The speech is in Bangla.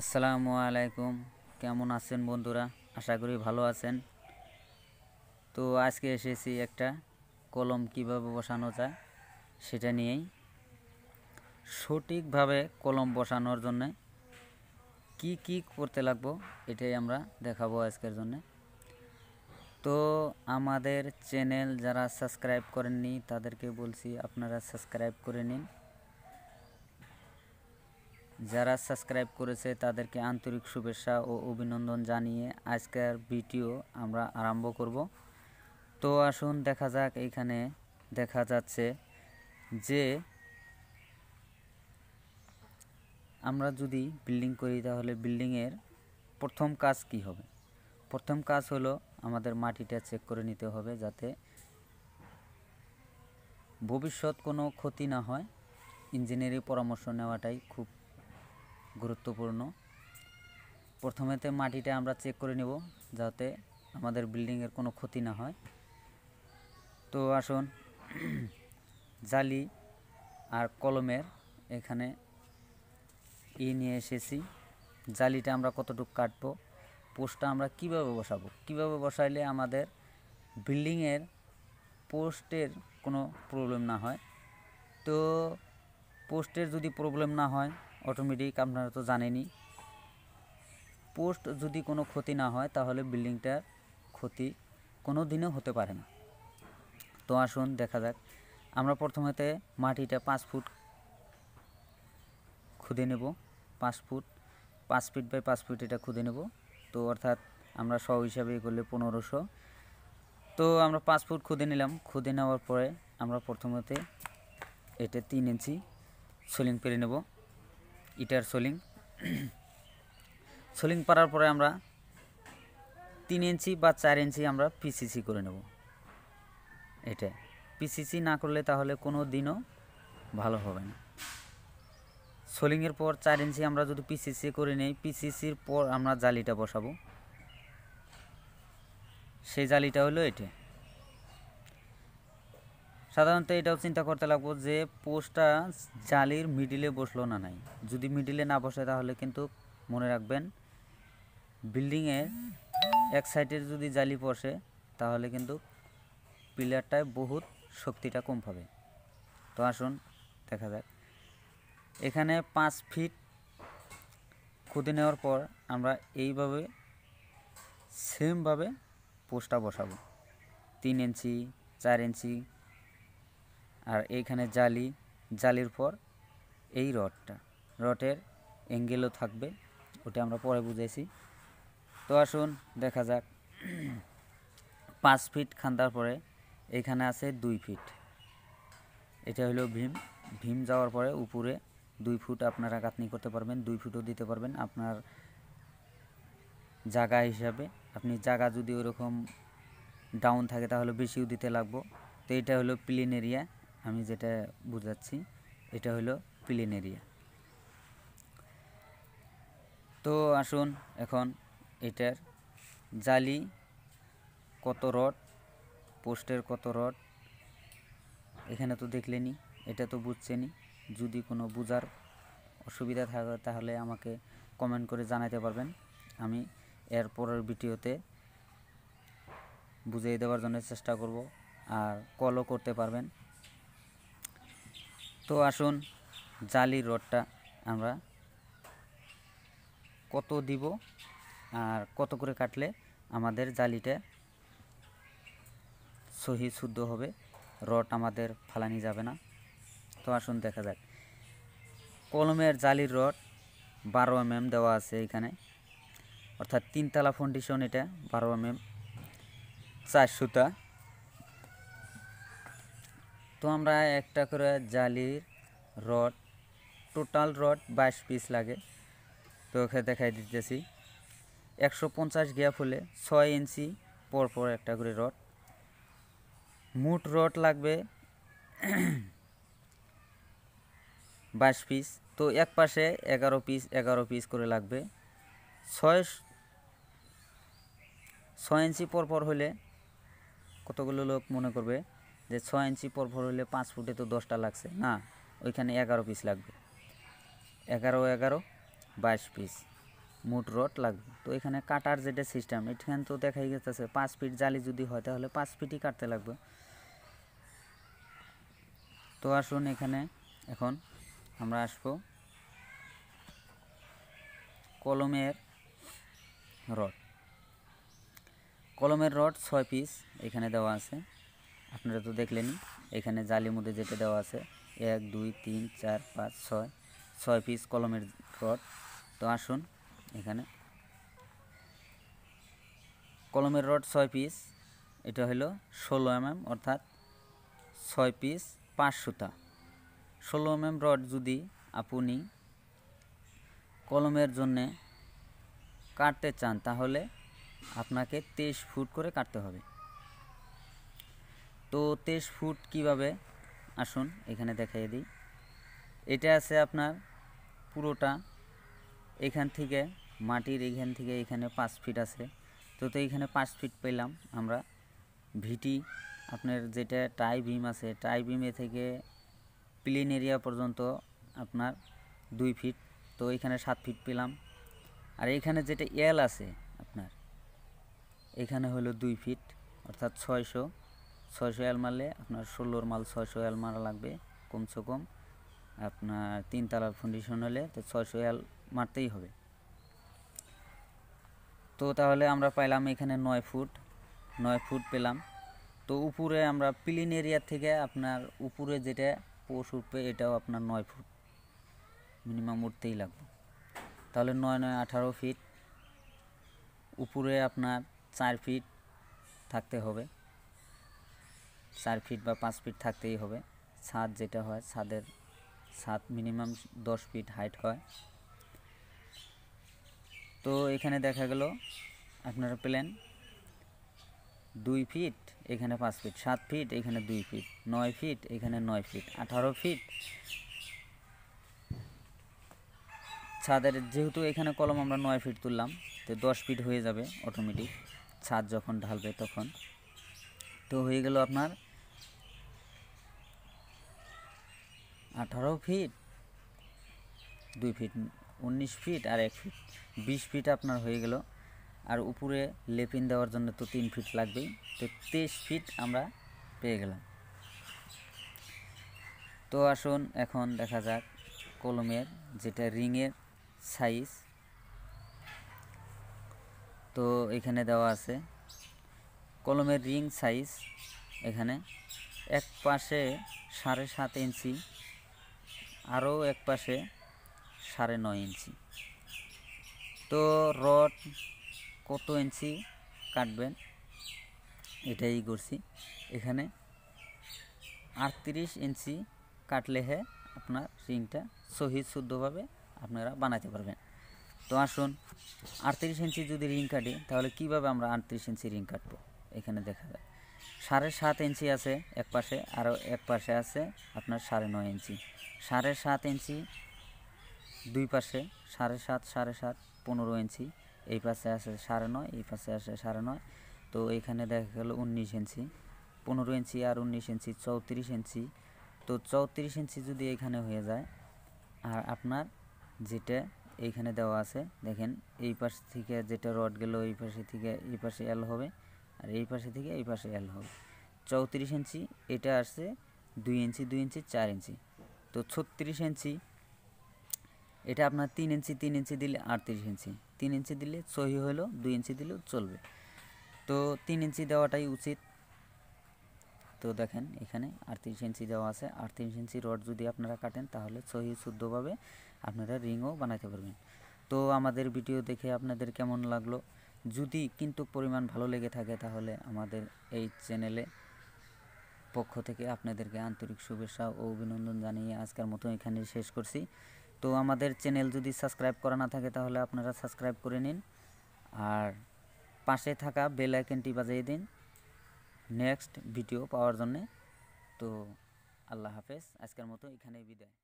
আসসালামু আলাইকুম কেমন আছেন বন্ধুরা আশা করি ভালো আছেন তো আজকে এসেছি একটা কলম কিভাবে বসানো যায় সেটা নিয়েই সঠিকভাবে কলম বসানোর জন্য কি কি করতে লাগবো এটাই আমরা দেখাবো আজকের জন্য তো আমাদের চ্যানেল যারা সাবস্ক্রাইব করেননি তাদেরকে বলছি আপনারা সাবস্ক্রাইব করে নিন যারা সাবস্ক্রাইব করেছে তাদেরকে আন্তরিক শুভেচ্ছা ও অভিনন্দন জানিয়ে আজকের ভিডিও আমরা আরম্ভ করব তো আসুন দেখা যাক এখানে দেখা যাচ্ছে যে আমরা যদি বিল্ডিং করি তাহলে বিল্ডিংয়ের প্রথম কাজ কি হবে প্রথম কাজ হলো আমাদের মাটিটা চেক করে নিতে হবে যাতে ভবিষ্যৎ কোনো ক্ষতি না হয় ইঞ্জিনিয়ারিং পরামর্শ নেওয়াটাই খুব গুরুত্বপূর্ণ প্রথমেতে মাটিটা আমরা চেক করে নেব যাতে আমাদের বিল্ডিংয়ের কোনো ক্ষতি না হয় তো আসুন জালি আর কলমের এখানে ই নিয়ে এসেছি জালিটা আমরা কতটুক কাটবো পোস্টটা আমরা কিভাবে বসাবো কিভাবে বসাইলে আমাদের বিল্ডিংয়ের পোস্টের কোনো প্রবলেম না হয় তো পোস্টের যদি প্রবলেম না হয় অটোমেটিক আপনারা তো জানেনই পোস্ট যদি কোনো ক্ষতি না হয় তাহলে বিল্ডিংটার ক্ষতি কোনো দিনও হতে পারে না তো আসুন দেখা যাক আমরা প্রথমেতে মাটিটা পাঁচ ফুট খুঁদে নেব পাঁচ ফুট পাঁচ ফিট বাই পাঁচ ফুট এটা খুঁদে নেব তো অর্থাৎ আমরা শ হিসাবে করলে পনেরোশো তো আমরা পাঁচ ফুট খুঁদে নিলাম খুঁদে নেওয়ার পরে আমরা প্রথমতে এটা তিন ইঞ্চি সুলিং পেরে নেবো ইটার সোলিং সোলিং পারার পরে আমরা তিন ইঞ্চি বা চার ইঞ্চি আমরা পিসিসি করে নেব এটা পিসিসি না করলে তাহলে কোনো দিনও ভালো হবে না সোলিংয়ের পর চার ইঞ্চি আমরা যদি পিসিসি করে নিই পিসিসির পর আমরা জালিটা বসাবো সেই জালিটা হলো এটা সাধারণত এটাও চিন্তা করতে লাগবো যে পোস্টটা জালির মিডিলে বসলো না নাই যদি মিডিলে না বসে তাহলে কিন্তু মনে রাখবেন বিল্ডিংয়ের এক সাইডের যদি জালি বসে তাহলে কিন্তু পিলারটায় বহুত শক্তিটা কম পাবে তো আসুন দেখা যাক এখানে পাঁচ ফিট খুঁদে নেওয়ার পর আমরা এইভাবে সেমভাবে পোস্টটা বসাবো তিন ইঞ্চি চার ইঞ্চি আর এইখানে জালি জালির পর এই রডটা রডের অ্যাঙ্গেলও থাকবে ওটা আমরা পরে বুঝেছি তো আসুন দেখা যাক পাঁচ ফিট খান্দার পরে এখানে আছে দুই ফিট এটা হলো ভীম ভীম যাওয়ার পরে উপরে দুই ফুট আপনারা কাতনি করতে পারবেন দুই ফুটও দিতে পারবেন আপনার জায়গা হিসাবে আপনি জায়গা যদি ওরকম ডাউন থাকে তাহলে বেশিও দিতে লাগবো তো এটা হলো প্লেন এরিয়া আমি যেটা বুঝাচ্ছি এটা হলো প্লেন এরিয়া তো আসুন এখন এটার জালি কত রড পোস্টের কত রড এখানে তো দেখলেনি এটা তো বুঝছেনি যদি কোনো বুজার অসুবিধা থাকে তাহলে আমাকে কমেন্ট করে জানাতে পারবেন আমি এর পরের ভিডিওতে বুঝিয়ে দেওয়ার জন্য চেষ্টা করব আর কলও করতে পারবেন তো আসুন জালির রডটা আমরা কত দিব আর কত করে কাটলে আমাদের জালিটা সহি শুদ্ধ হবে রড আমাদের ফালানি যাবে না তো আসুন দেখা যাক কলমের জালির রড বারো এম mm দেওয়া আছে এখানে অর্থাৎ তিনতলা ফন্ডিশন এটা বারো এম mm, চার সুতা তো আমরা একটা করে জালির রড টোটাল রড বাইশ পিস লাগে তো ওকে দেখাই দিতেছি একশো পঞ্চাশ গ্যাপ হলে ছয় ইঞ্চি পরপর একটা করে রড মোট রড লাগবে বাইশ পিস তো এক পাশে এগারো পিস এগারো পিস করে লাগবে ছয় ছয় ইঞ্চি পরপর হলে কতগুলো লোক মনে করবে যে ছ ইঞ্চি পরপর হলে পাঁচ ফুটে তো দশটা লাগছে না ওইখানে এগারো পিস লাগবে এগারো এগারো বাইশ পিস মোট রড লাগবে তো এখানে কাটার যেটা সিস্টেম এখানে তো দেখাই গেছে পাঁচ ফিট জালি যদি হয় তাহলে পাঁচ ফিটই কাটতে লাগবে তো আসুন এখানে এখন আমরা আসবো কলমের রড কলমের রড ছয় পিস এখানে দেওয়া আছে আপনারা তো দেখলেন এখানে জালির মধ্যে যেটা দেওয়া আছে এক দুই তিন চার পাঁচ ছয় ছয় পিস কলমের রড তো আসুন এখানে কলমের রড ছয় পিস এটা হলো ষোলো এমএম mm, অর্থাৎ ছয় পিস পাঁচ সুতা ষোলো এমএম mm রড যদি আপনি কলমের জন্যে কাটতে চান তাহলে আপনাকে তেইশ ফুট করে কাটতে হবে তো তেইশ ফুট কিভাবে আসুন এখানে দেখাই দিই এটা আছে আপনার পুরোটা এখান থেকে মাটির এখান থেকে এখানে পাঁচ ফিট আছে তো তো এখানে পাঁচ ফিট পেলাম আমরা ভিটি আপনার যেটা টাই বিম আছে টাই বিমে থেকে প্লেন এরিয়া পর্যন্ত আপনার দুই ফিট তো এখানে সাত ফিট পেলাম আর এখানে যেটা এল আছে আপনার এখানে হলো দুই ফিট অর্থাৎ ছয়শো ছয়শো এল মারলে আপনার ষোলোর মাল ছয়শো এল মারা লাগবে কমসে কম আপনার তিন তালার ফাউন্ডেশন হলে তো ছয়শো এল মারতেই হবে তো তাহলে আমরা পাইলাম এখানে নয় ফুট নয় ফুট পেলাম তো উপরে আমরা প্লিন এরিয়া থেকে আপনার উপরে যেটা পোষ উঠবে এটাও আপনার নয় ফুট মিনিমাম উঠতেই লাগবে তাহলে নয় নয় আঠারো ফিট উপরে আপনার চার ফিট থাকতে হবে চার ফিট বা পাঁচ ফিট থাকতেই হবে ছাদ যেটা হয় ছাদের ছাদ মিনিমাম দশ ফিট হাইট হয় তো এখানে দেখা গেল আপনার প্ল্যান দুই ফিট এখানে পাঁচ ফিট সাত ফিট এখানে দুই ফিট নয় ফিট এখানে নয় ফিট আঠারো ফিট ছাদের যেহেতু এখানে কলম আমরা নয় ফিট তুললাম তো দশ ফিট হয়ে যাবে অটোমেটিক ছাদ যখন ঢালবে তখন তো হয়ে গেল আপনার আঠারো ফিট দুই ফিট উনিশ ফিট আর এক ফিট বিশ ফিট আপনার হয়ে গেল আর উপরে লেপিন দেওয়ার জন্য তো তিন ফিট লাগবেই তো তেইশ ফিট আমরা পেয়ে গেলাম তো আসুন এখন দেখা যাক কলমের যেটা রিংয়ের সাইজ তো এখানে দেওয়া আছে কলমের রিং সাইজ এখানে এক পাশে সাড়ে সাত ইঞ্চি আরও এক পাশে সাড়ে নয় ইঞ্চি তো রড কত ইঞ্চি কাটবেন এটাই করছি এখানে আটত্রিশ ইঞ্চি কাটলে হে আপনার রিংটা সহি শুদ্ধভাবে আপনারা বানাতে পারবেন তো আসুন আটত্রিশ ইঞ্চি যদি রিং কাটি তাহলে কিভাবে আমরা আটত্রিশ ইঞ্চি রিং কাটবো এখানে দেখা যায় সাড়ে সাত ইঞ্চি আছে এক পাশে আরও এক পাশে আছে আপনার সাড়ে নয় ইঞ্চি সাড়ে সাত ইঞ্চি দুই পাশে সাড়ে সাত সাড়ে সাত পনেরো ইঞ্চি এই পাশে আছে সাড়ে নয় এই পাশে আছে সাড়ে নয় তো এখানে দেখা গেল উনিশ ইঞ্চি পনেরো ইঞ্চি আর উনিশ ইঞ্চি চৌত্রিশ ইঞ্চি তো চৌত্রিশ ইঞ্চি যদি এখানে হয়ে যায় আর আপনার যেটা এইখানে দেওয়া আছে দেখেন এই পাশ থেকে যেটা রড গেল এই পাশে থেকে এই পাশে এল হবে আর এই পাশে থেকে এই পাশে এল হবে চৌত্রিশ ইঞ্চি এটা আসছে দুই ইঞ্চি দুই ইঞ্চি চার ইঞ্চি তো ছত্রিশ ইঞ্চি এটা আপনার তিন ইঞ্চি তিন ইঞ্চি দিলে আটত্রিশ ইঞ্চি তিন ইঞ্চি দিলে সহি হলো দুই ইঞ্চি দিলেও চলবে তো তিন ইঞ্চি দেওয়াটাই উচিত তো দেখেন এখানে আটত্রিশ ইঞ্চি দেওয়া আছে আটত্রিশ ইঞ্চি রড যদি আপনারা কাটেন তাহলে সহি শুদ্ধভাবে আপনারা রিংও বানাতে পারবেন তো আমাদের ভিডিও দেখে আপনাদের কেমন লাগলো যদি কিন্তু পরিমাণ ভালো লেগে থাকে তাহলে আমাদের এই চ্যানেলে পক্ষ থেকে আপনাদেরকে আন্তরিক শুভেচ্ছা ও অভিনন্দন জানিয়ে আজকের মতো এখানে শেষ করছি তো আমাদের চ্যানেল যদি সাবস্ক্রাইব করা না থাকে তাহলে আপনারা সাবস্ক্রাইব করে নিন আর পাশে থাকা বেল আইকনটি বাজিয়ে দিন নেক্সট ভিডিও পাওয়ার জন্যে তো আল্লাহ হাফেজ আজকের মতো এখানেই বিদায়